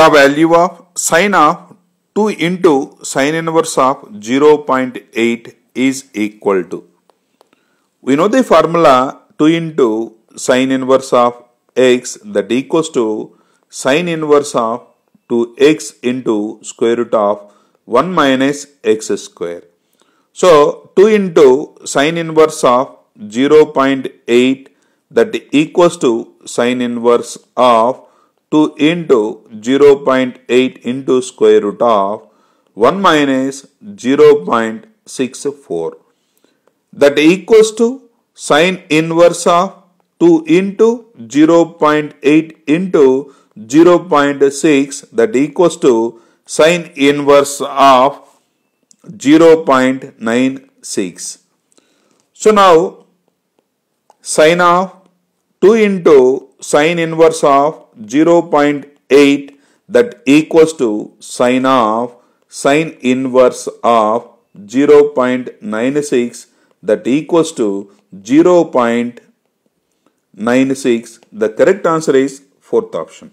the value of sine of 2 into sine inverse of 0.8 is equal to. We know the formula 2 into sine inverse of x that equals to sine inverse of 2x into square root of 1 minus x square. So 2 into sine inverse of 0.8 that equals to sine inverse of 2 into 0.8 into square root of 1 minus 0.64. That equals to sine inverse of 2 into 0.8 into 0.6 that equals to sine inverse of 0.96. So now sine of 2 into sine inverse of 0.8 that equals to sine of sine inverse of 0.96 that equals to 0.96. The correct answer is fourth option.